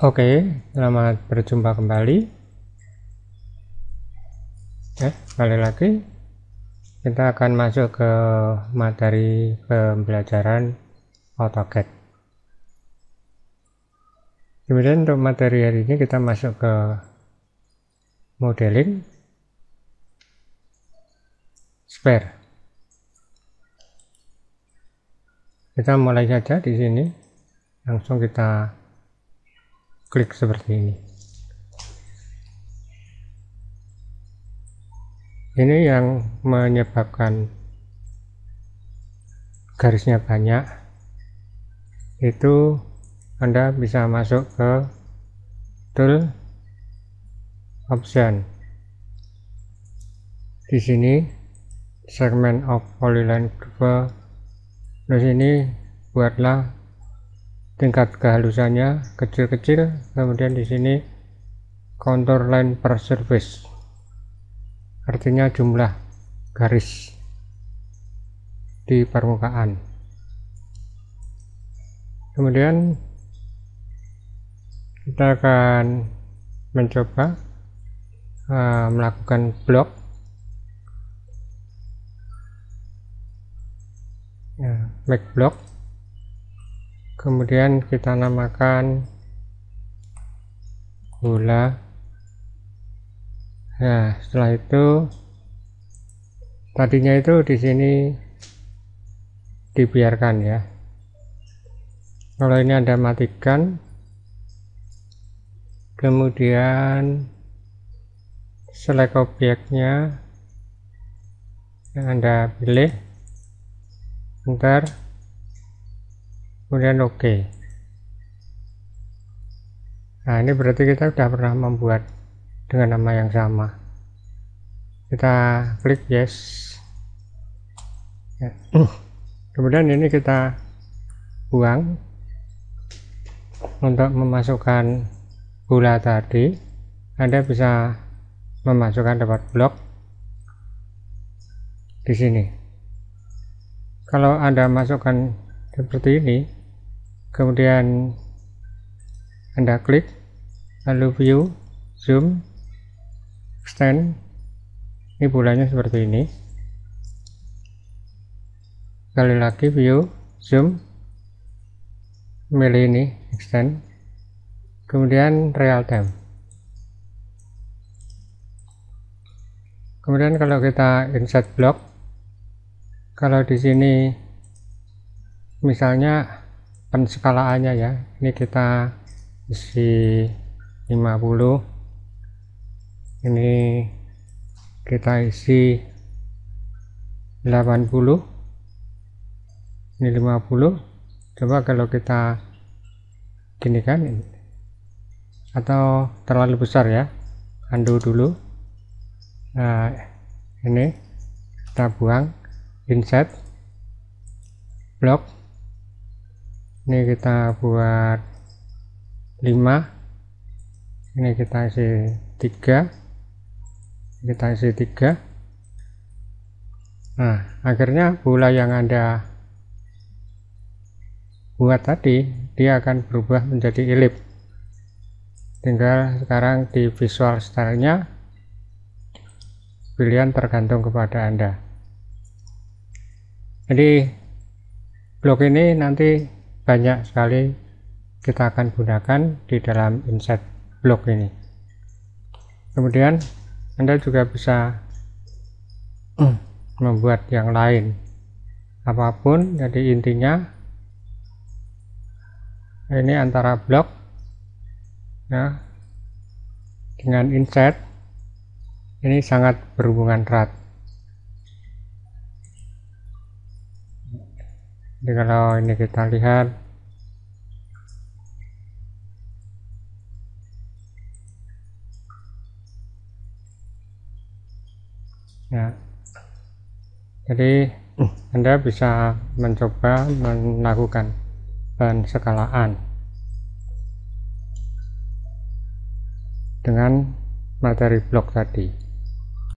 Oke, selamat berjumpa kembali. Ya, kembali lagi kita akan masuk ke materi pembelajaran AutoCAD. Kemudian untuk materi hari ini kita masuk ke modeling spare. Kita mulai saja di sini. Langsung kita klik seperti ini ini yang menyebabkan garisnya banyak itu Anda bisa masuk ke tool option di sini segment of polyline curve Di sini buatlah tingkat kehalusannya kecil-kecil kemudian di sini contour line per surface artinya jumlah garis di permukaan kemudian kita akan mencoba uh, melakukan blok nah, ya, make block kemudian kita namakan gula. nah setelah itu tadinya itu di sini dibiarkan ya kalau ini anda matikan kemudian select objeknya yang anda pilih enter kemudian oke okay. nah ini berarti kita sudah pernah membuat dengan nama yang sama kita klik yes ya. kemudian ini kita buang untuk memasukkan gula tadi Anda bisa memasukkan dapat blok di sini kalau Anda masukkan seperti ini kemudian anda klik lalu view zoom extend ini bulannya seperti ini sekali lagi view zoom milih ini extend kemudian real time kemudian kalau kita insert block kalau di sini misalnya penskalaannya kan ya ini kita isi 50 ini kita isi 80 ini 50 coba kalau kita gini kan atau terlalu besar ya undo dulu nah ini kita buang insert block ini kita buat 5 ini kita isi 3 kita isi 3 nah akhirnya bola yang anda buat tadi dia akan berubah menjadi elip tinggal sekarang di visual style-nya pilihan tergantung kepada anda jadi blok ini nanti banyak sekali kita akan gunakan di dalam inset block ini kemudian Anda juga bisa membuat yang lain apapun jadi intinya ini antara blok ya dengan inset ini sangat berhubungan erat jadi kalau ini kita lihat ya jadi hmm. anda bisa mencoba melakukan penskalaan dengan materi blok tadi.